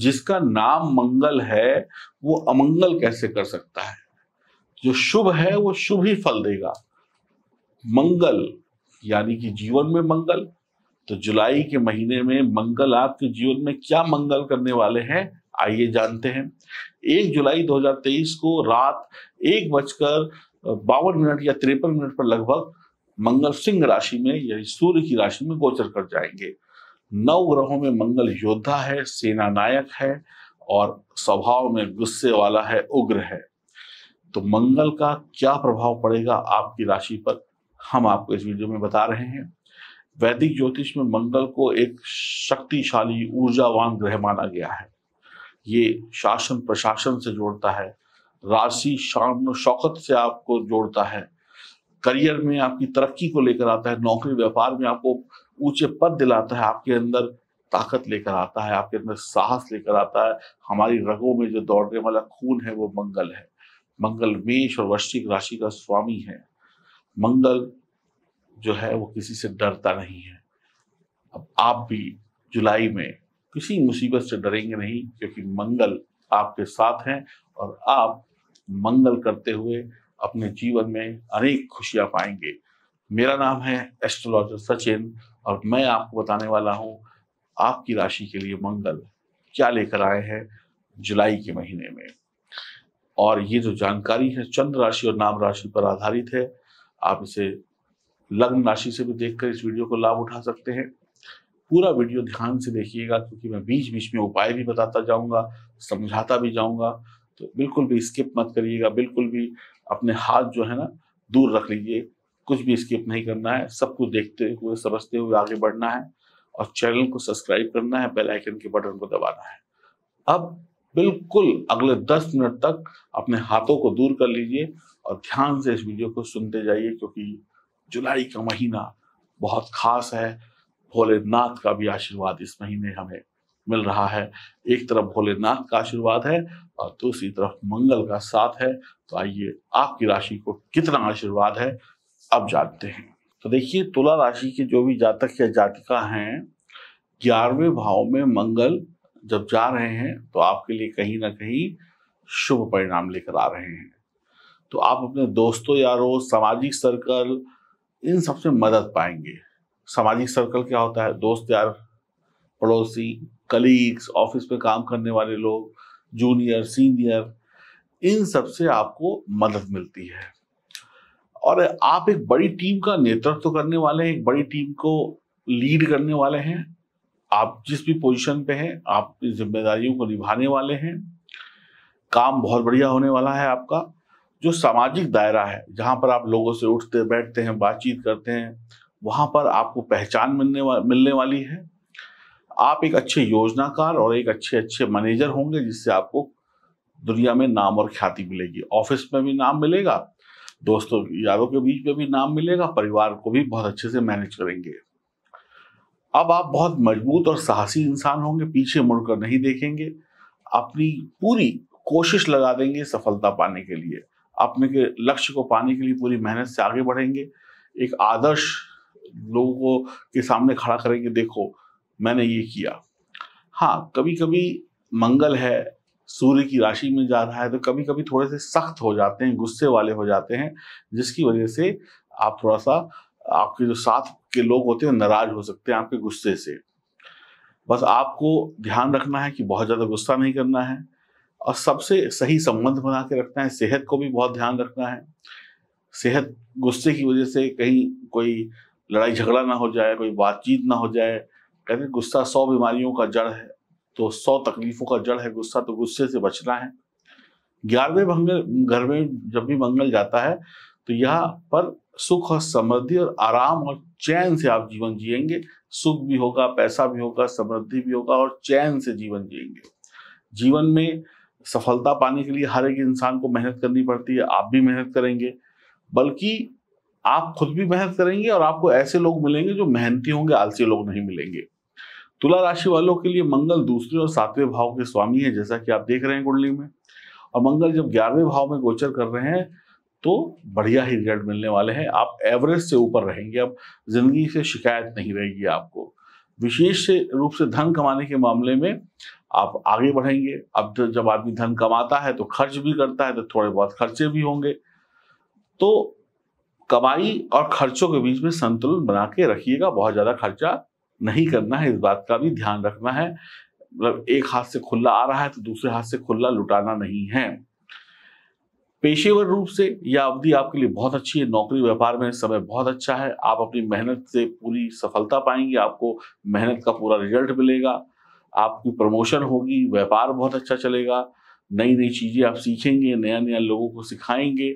जिसका नाम मंगल है वो अमंगल कैसे कर सकता है जो शुभ है वो शुभ ही फल देगा मंगल यानी कि जीवन में मंगल तो जुलाई के महीने में मंगल आपके जीवन में क्या मंगल करने वाले हैं आइए जानते हैं एक जुलाई 2023 को रात एक बजकर बावन मिनट या तिरपन मिनट पर लगभग मंगल सिंह राशि में यानी सूर्य की राशि में गोचर कर जाएंगे नौ ग्रहों में मंगल योद्धा है सेना नायक है और स्वभाव में गुस्से वाला है उग्र है तो मंगल का क्या प्रभाव पड़ेगा आपकी राशि पर हम आपको इस वीडियो में बता रहे हैं वैदिक ज्योतिष में मंगल को एक शक्तिशाली ऊर्जावान ग्रह माना गया है ये शासन प्रशासन से जोड़ता है राशि शान शौकत से आपको जोड़ता है करियर में आपकी तरक्की को लेकर आता है नौकरी व्यापार में आपको ऊंचे पद दिलाता है आपके अंदर ताकत लेकर आता है आपके अंदर साहस लेकर आता है हमारी रगों में जो दौड़ने वाला खून है वो मंगल है मंगल मेष और वृश्चिक राशि का स्वामी है मंगल जो है वो किसी से डरता नहीं है अब आप भी जुलाई में किसी मुसीबत से डरेंगे नहीं क्योंकि मंगल आपके साथ हैं और आप मंगल करते हुए अपने जीवन में अनेक खुशियां पाएंगे मेरा नाम है एस्ट्रोलॉजर सचिन और मैं आपको बताने वाला हूँ आपकी राशि के लिए मंगल क्या लेकर आए हैं जुलाई के महीने में और ये जो जानकारी है चंद्र राशि और नाम राशि पर आधारित है आप इसे लग्न राशि से भी देखकर इस वीडियो को लाभ उठा सकते हैं पूरा वीडियो ध्यान से देखिएगा क्योंकि मैं बीच बीच में उपाय भी बताता जाऊंगा समझाता भी जाऊंगा तो बिल्कुल भी स्किप मत करिएगा बिल्कुल भी अपने हाथ जो है ना दूर रख लीजिए कुछ भी स्किप नहीं करना है सब कुछ देखते हुए समझते हुए आगे बढ़ना है और चैनल को सब्सक्राइब करना है बेल आइकन के बटन को दबाना है अब बिल्कुल अगले दस मिनट तक अपने हाथों को दूर कर लीजिए और ध्यान से इस वीडियो को सुनते जाइए क्योंकि जुलाई का महीना बहुत खास है भोलेनाथ का भी आशीर्वाद इस महीने हमें मिल रहा है एक तरफ भोलेनाथ का आशीर्वाद है और दूसरी तरफ मंगल का साथ है तो आइए आपकी राशि को कितना आशीर्वाद है अब जानते हैं तो देखिए तुला राशि के जो भी जातक या जातिका हैं ग्यारहवें भाव में मंगल जब जा रहे हैं तो आपके लिए कहीं ना कहीं शुभ परिणाम लेकर आ रहे हैं तो आप अपने दोस्तों यारों सामाजिक सर्कल इन सबसे मदद पाएंगे सामाजिक सर्कल क्या होता है दोस्त यार पड़ोसी कलीग्स ऑफिस में काम करने वाले लोग जूनियर सीनियर इन सबसे आपको मदद मिलती है और आप एक बड़ी टीम का नेतृत्व करने वाले हैं एक बड़ी टीम को लीड करने वाले हैं आप जिस भी पोजीशन पे हैं आप जिम्मेदारियों को निभाने वाले हैं काम बहुत बढ़िया होने वाला है आपका जो सामाजिक दायरा है जहाँ पर आप लोगों से उठते बैठते हैं बातचीत करते हैं वहाँ पर आपको पहचान मिलने वा, मिलने वाली है आप एक अच्छे योजनाकार और एक अच्छे अच्छे मैनेजर होंगे जिससे आपको दुनिया में नाम और ख्याति मिलेगी ऑफिस में भी नाम मिलेगा दोस्तों यारों के बीच में भी नाम मिलेगा परिवार को भी बहुत अच्छे से मैनेज करेंगे अब आप बहुत मजबूत और साहसी इंसान होंगे पीछे मुड़कर नहीं देखेंगे अपनी पूरी कोशिश लगा देंगे सफलता पाने के लिए अपने के लक्ष्य को पाने के लिए पूरी मेहनत से आगे बढ़ेंगे एक आदर्श लोगों को के सामने खड़ा करेंगे देखो मैंने ये किया हाँ कभी कभी मंगल है सूर्य की राशि में जा रहा है तो कभी कभी थोड़े से सख्त हो जाते हैं गुस्से वाले हो जाते हैं जिसकी वजह से आप थोड़ा सा आपके जो साथ के लोग होते हैं नाराज हो सकते हैं आपके गुस्से से बस आपको ध्यान रखना है कि बहुत ज़्यादा गुस्सा नहीं करना है और सबसे सही संबंध बना के रखना है सेहत को भी बहुत ध्यान रखना है सेहत गुस्से की वजह से कहीं कोई लड़ाई झगड़ा ना हो जाए कोई बातचीत ना हो जाए कहते गुस्सा सौ बीमारियों का जड़ है तो सौ तकलीफों का जड़ है गुस्सा तो गुस्से से बचना है ग्यारहवें मंगल घर में जब भी मंगल जाता है तो यहाँ पर सुख और समृद्धि और आराम और चैन से आप जीवन जिएंगे सुख भी होगा पैसा भी होगा समृद्धि भी होगा और चैन से जीवन जिएंगे जीवन में सफलता पाने के लिए हर एक इंसान को मेहनत करनी पड़ती है आप भी मेहनत करेंगे बल्कि आप खुद भी मेहनत करेंगे और आपको ऐसे लोग मिलेंगे जो मेहनती होंगे आलसी लोग नहीं मिलेंगे तुला राशि वालों के लिए मंगल दूसरे और सातवें भाव के स्वामी है जैसा कि आप देख रहे हैं कुंडली में और मंगल जब ग्यारहवें भाव में गोचर कर रहे हैं तो बढ़िया ही रिजल्ट मिलने वाले हैं आप एवरेज से ऊपर रहेंगे अब जिंदगी से शिकायत नहीं रहेगी आपको विशेष रूप से धन कमाने के मामले में आप आगे बढ़ेंगे अब तो जब आदमी धन कमाता है तो खर्च भी करता है तो थोड़े बहुत खर्चे भी होंगे तो कमाई और खर्चों के बीच में संतुलन बना के रखिएगा बहुत ज़्यादा खर्चा नहीं करना है इस बात का भी ध्यान रखना है मतलब एक हाथ से खुला आ रहा है तो दूसरे हाथ से खुला लुटाना नहीं है पेशेवर रूप से यह अवधि आपके लिए बहुत अच्छी है नौकरी व्यापार में समय बहुत अच्छा है आप अपनी मेहनत से पूरी सफलता पाएंगे आपको मेहनत का पूरा रिजल्ट मिलेगा आपकी प्रमोशन होगी व्यापार बहुत अच्छा चलेगा नई नई चीज़ें आप सीखेंगे नया नया लोगों को सिखाएंगे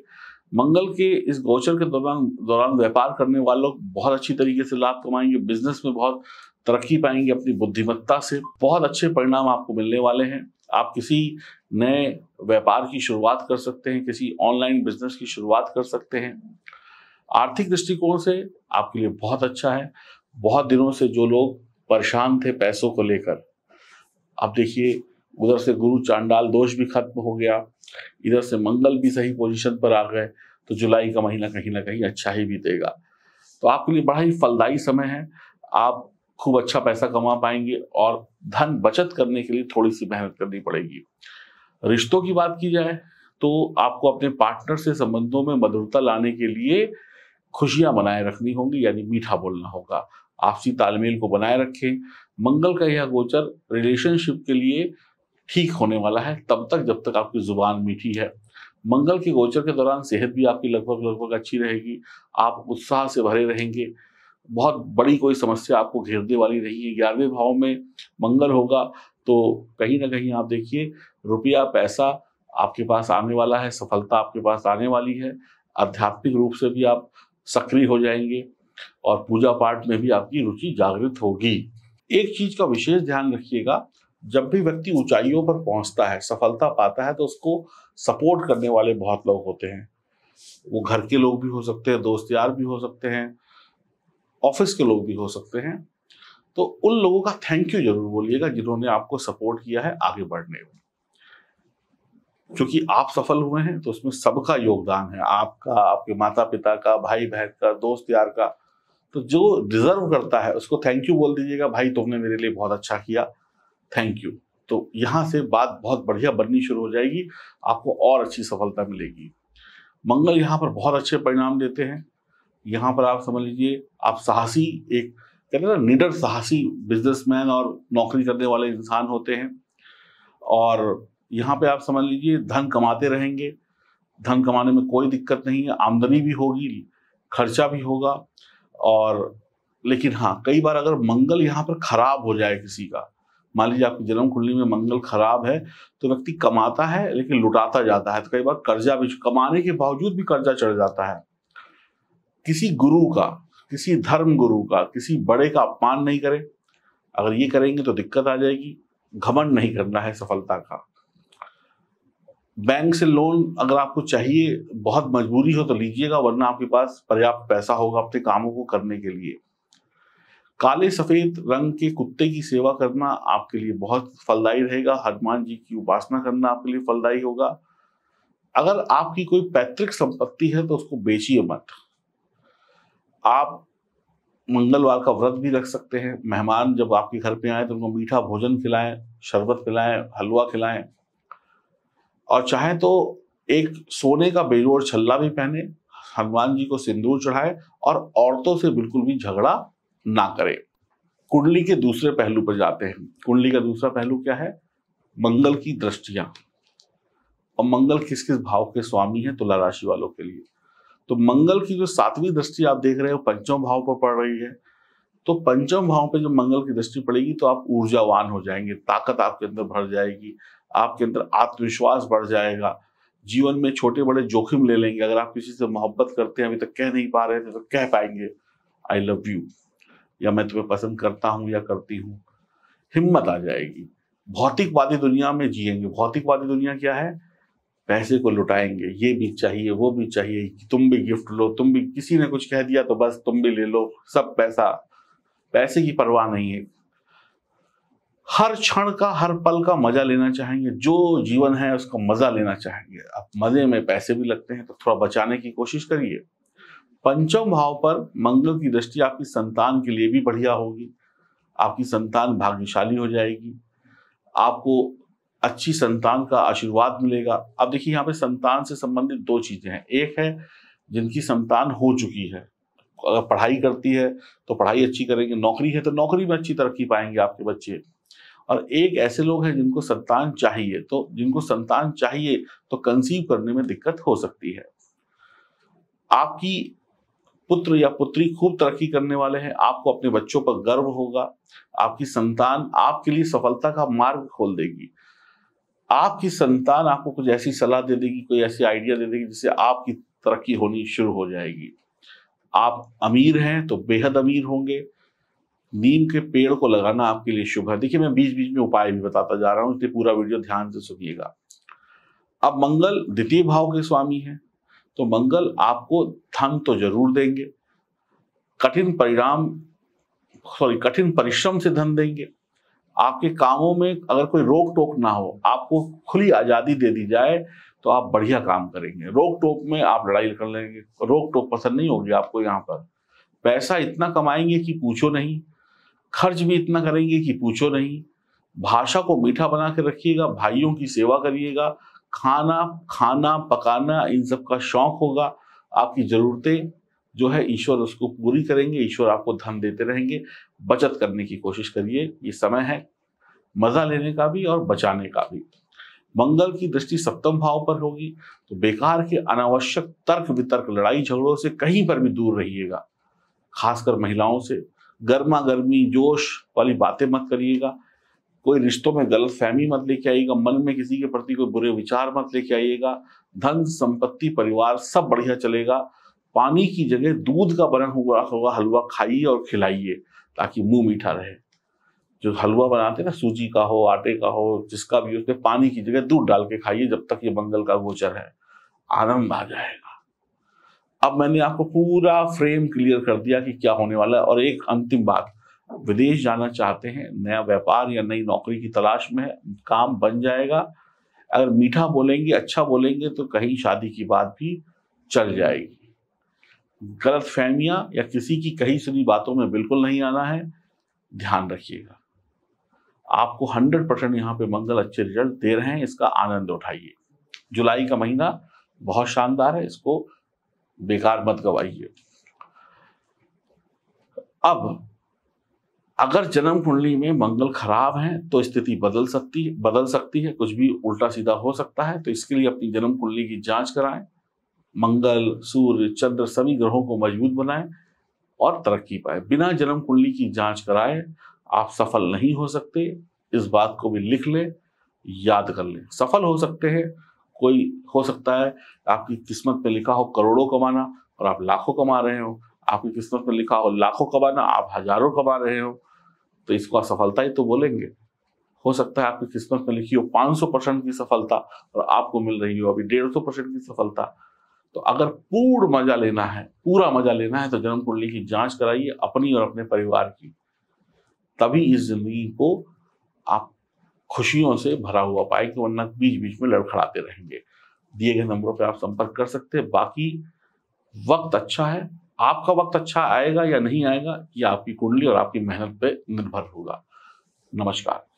मंगल के इस गोचर के दौरान दौरान व्यापार करने वाले लोग बहुत अच्छी तरीके से लाभ कमाएंगे बिजनेस में बहुत तरक्की पाएंगे अपनी बुद्धिमत्ता से बहुत अच्छे परिणाम आपको मिलने वाले हैं आप किसी नए व्यापार की शुरुआत कर सकते हैं किसी ऑनलाइन बिजनेस की शुरुआत कर सकते हैं आर्थिक दृष्टिकोण से आपके लिए बहुत अच्छा है बहुत दिनों से जो लोग परेशान थे पैसों को लेकर अब देखिए उधर से गुरु चांडाल दोष भी खत्म हो गया इधर से मंगल भी सही पोजीशन पर आ गए तो जुलाई का महीना कहीं ना कहीं अच्छा ही देगा तो आपके लिए बड़ा ही फलदायी समय है आप खूब अच्छा पैसा कमा पाएंगे और धन बचत करने के लिए थोड़ी सी मेहनत करनी पड़ेगी रिश्तों की बात की जाए तो आपको अपने पार्टनर से संबंधों में मधुरता लाने के लिए खुशियां बनाए रखनी होंगी यानी मीठा बोलना होगा आपसी तालमेल को बनाए रखें मंगल का यह गोचर रिलेशनशिप के लिए ठीक होने वाला है तब तक जब तक आपकी जुबान मीठी है मंगल के गोचर के दौरान सेहत भी आपकी लगभग लगभग अच्छी रहेगी आप उत्साह से भरे रहेंगे बहुत बड़ी कोई समस्या आपको घेरने वाली नहीं है ग्यारहवें भाव में मंगल होगा तो कहीं ना कहीं आप देखिए रुपया पैसा आपके पास आने वाला है सफलता आपके पास आने वाली है आध्यात्मिक रूप से भी आप सक्रिय हो जाएंगे और पूजा पाठ में भी आपकी रुचि जागृत होगी एक चीज का विशेष ध्यान रखिएगा जब भी व्यक्ति ऊंचाइयों पर पहुंचता है सफलता पाता है तो उसको सपोर्ट करने वाले बहुत लोग होते हैं वो घर के लोग भी हो सकते हैं दोस्त यार भी हो सकते हैं ऑफिस के लोग भी हो सकते हैं तो उन लोगों का थैंक यू जरूर बोलिएगा जिन्होंने आपको सपोर्ट किया है आगे बढ़ने में क्योंकि आप सफल हुए हैं तो उसमें सबका योगदान है आपका आपके माता पिता का भाई बहन का दोस्त यार का तो जो डिजर्व करता है उसको थैंक यू बोल दीजिएगा भाई तुमने मेरे लिए बहुत अच्छा किया थैंक यू तो यहाँ से बात बहुत बढ़िया बननी शुरू हो जाएगी आपको और अच्छी सफलता मिलेगी मंगल यहाँ पर बहुत अच्छे परिणाम देते हैं यहाँ पर आप समझ लीजिए आप साहसी एक कहते हैं ना निडर साहसी बिजनेसमैन और नौकरी करने वाले इंसान होते हैं और यहाँ पे आप समझ लीजिए धन कमाते रहेंगे धन कमाने में कोई दिक्कत नहीं है आमदनी भी होगी खर्चा भी होगा और लेकिन हाँ कई बार अगर मंगल यहाँ पर खराब हो जाए किसी का मान लीजिए आपकी जन्म कुंडली में मंगल खराब है तो व्यक्ति कमाता है लेकिन लुटाता जाता है तो कई बार कर्जा भी कमाने के बावजूद भी कर्जा चढ़ जाता है किसी गुरु का किसी धर्म गुरु का किसी बड़े का अपमान नहीं करें अगर ये करेंगे तो दिक्कत आ जाएगी घमंड नहीं करना है सफलता का बैंक से लोन अगर आपको चाहिए बहुत मजबूरी हो तो लीजिएगा वरना आपके पास पर्याप्त पैसा होगा अपने कामों को करने के लिए काले सफेद रंग के कुत्ते की सेवा करना आपके लिए बहुत फलदायी रहेगा हनुमान जी की उपासना करना आपके लिए फलदायी होगा अगर आपकी कोई पैतृक संपत्ति है तो उसको बेचिए मत आप मंगलवार का व्रत भी रख सकते हैं मेहमान जब आपके घर पे आए तो उनको मीठा भोजन खिलाएं शरबत खिलाएं हलवा खिलाएं और चाहे तो एक सोने का बेजोड़ छल्ला भी पहने हनुमान जी को सिंदूर चढ़ाए और औरतों से बिल्कुल भी झगड़ा ना करें कुंडली के दूसरे पहलू पर जाते हैं कुंडली का दूसरा पहलू क्या है मंगल की दृष्टियां और मंगल किस किस भाव के स्वामी है तुला राशि वालों के लिए तो मंगल की जो सातवीं दृष्टि आप देख रहे हो पंचम भाव पर पड़ रही है तो पंचम भाव पर जब मंगल की दृष्टि पड़ेगी तो आप ऊर्जावान हो जाएंगे ताकत आपके अंदर भर जाएगी आपके अंदर आत्मविश्वास बढ़ जाएगा जीवन में छोटे बड़े जोखिम ले लेंगे अगर आप किसी से मोहब्बत करते हैं अभी तक कह नहीं पा रहे थे तो कह पाएंगे आई लव यू या मैं तुम्हें पसंद करता हूँ या करती हूँ हिम्मत आ जाएगी भौतिकवादी दुनिया में जिएंगे भौतिकवादी दुनिया क्या है पैसे को लुटाएंगे ये भी चाहिए वो भी चाहिए तुम भी गिफ्ट लो तुम भी किसी ने कुछ कह दिया तो बस तुम भी ले लो सब पैसा पैसे की परवाह नहीं है हर क्षण का हर पल का मजा लेना चाहेंगे जो जीवन है उसका मजा लेना चाहेंगे आप मजे में पैसे भी लगते हैं तो थोड़ा बचाने की कोशिश करिए पंचम भाव पर मंगल की दृष्टि आपकी संतान के लिए भी बढ़िया होगी आपकी संतान भाग्यशाली हो जाएगी आपको अच्छी संतान का आशीर्वाद मिलेगा अब देखिए यहाँ पे संतान से संबंधित दो चीजें हैं एक है जिनकी संतान हो चुकी है अगर पढ़ाई करती है तो पढ़ाई अच्छी करेंगे नौकरी है तो नौकरी में अच्छी तरक्की पाएंगे आपके बच्चे और एक ऐसे लोग हैं जिनको संतान चाहिए तो जिनको संतान चाहिए तो कंसीव करने में दिक्कत हो सकती है आपकी पुत्र या पुत्री खूब तरक्की करने वाले हैं आपको अपने बच्चों पर गर्व होगा आपकी संतान आपके लिए सफलता का मार्ग खोल देगी आपकी संतान आपको कुछ ऐसी सलाह दे देगी कोई ऐसी आइडिया दे देगी जिससे आपकी तरक्की होनी शुरू हो जाएगी आप अमीर हैं तो बेहद अमीर होंगे नीम के पेड़ को लगाना आपके लिए शुभ है देखिए मैं बीच बीच में उपाय भी बताता जा रहा हूं इसलिए पूरा वीडियो ध्यान से सुनिएगा अब मंगल द्वितीय भाव के स्वामी हैं तो मंगल आपको धन तो जरूर देंगे कठिन परिणाम सॉरी कठिन परिश्रम से धन देंगे आपके कामों में अगर कोई रोक टोक ना हो आपको खुली आज़ादी दे दी जाए तो आप बढ़िया काम करेंगे रोक टोक में आप लड़ाई कर लेंगे रोक टोक पसंद नहीं होगी आपको यहाँ पर पैसा इतना कमाएंगे कि पूछो नहीं खर्च भी इतना करेंगे कि पूछो नहीं भाषा को मीठा बना के रखिएगा भाइयों की सेवा करिएगा खाना खाना पकाना इन सब का शौक होगा आपकी ज़रूरतें जो है ईश्वर उसको पूरी करेंगे ईश्वर आपको धन देते रहेंगे बचत करने की कोशिश करिए ये समय है मज़ा लेने का भी और बचाने का भी मंगल की दृष्टि सप्तम भाव पर होगी तो बेकार के अनावश्यक तर्क वितर्क लड़ाई झगड़ों से कहीं पर भी दूर रहिएगा खासकर महिलाओं से गर्मा गर्मी जोश वाली बातें मत करिएगा कोई रिश्तों में गलत फहमी मत लेके आइएगा मन में किसी के प्रति कोई बुरे विचार मत लेके आइएगा धन संपत्ति परिवार सब बढ़िया चलेगा पानी की जगह दूध का बना हुआ हुआ हलवा खाइए और खिलाइए ताकि मुंह मीठा रहे जो हलवा बनाते हैं ना सूजी का हो आटे का हो जिसका भी उसमें पानी की जगह दूध डाल के खाइए जब तक ये मंगल का गोचर है आनंद आ जाएगा अब मैंने आपको पूरा फ्रेम क्लियर कर दिया कि क्या होने वाला है और एक अंतिम बात विदेश जाना चाहते हैं नया व्यापार या नई नौकरी की तलाश में है काम बन जाएगा अगर मीठा बोलेंगे अच्छा बोलेंगे तो कहीं शादी की बात भी चल जाएगी गलत फहमियाँ या किसी की कही सुनी बातों में बिल्कुल नहीं आना है ध्यान रखिएगा आपको 100 परसेंट यहाँ पे मंगल अच्छे रिजल्ट दे रहे हैं इसका आनंद उठाइए जुलाई का महीना बहुत शानदार है इसको बेकार मत गवाइए अब अगर जन्म कुंडली में मंगल खराब है तो स्थिति बदल सकती है बदल सकती है कुछ भी उल्टा सीधा हो सकता है तो इसके लिए अपनी जन्म कुंडली की जांच कराएं मंगल सूर्य चंद्र सभी ग्रहों को मजबूत बनाएं और तरक्की पाए बिना जन्म कुंडली की जांच कराए आप सफल नहीं हो सकते इस बात को भी लिख लें याद कर लें सफल हो सकते हैं कोई हो सकता है आपकी किस्मत में लिखा हो करोड़ों कमाना और आप लाखों कमा रहे हो आपकी किस्मत में लिखा हो लाखों कमाना आप हजारों कमा रहे हो तो इसको असफलता ही तो बोलेंगे हो सकता है आपकी किस्मत में लिखी हो 500 परसेंट की सफलता और आपको मिल रही हो अभी डेढ़ परसेंट की सफलता तो अगर पूर्ण मजा लेना है पूरा मजा लेना है तो जन्म कुंडली की जांच कराइए अपनी और अपने परिवार की तभी इस जिंदगी को आप खुशियों से भरा हुआ पाए कि वरना बीच बीच में लड़खड़ाते रहेंगे दिए गए नंबरों पर आप संपर्क कर सकते हैं बाकी वक्त अच्छा है आपका वक्त अच्छा आएगा या नहीं आएगा ये आपकी कुंडली और आपकी मेहनत पे निर्भर होगा नमस्कार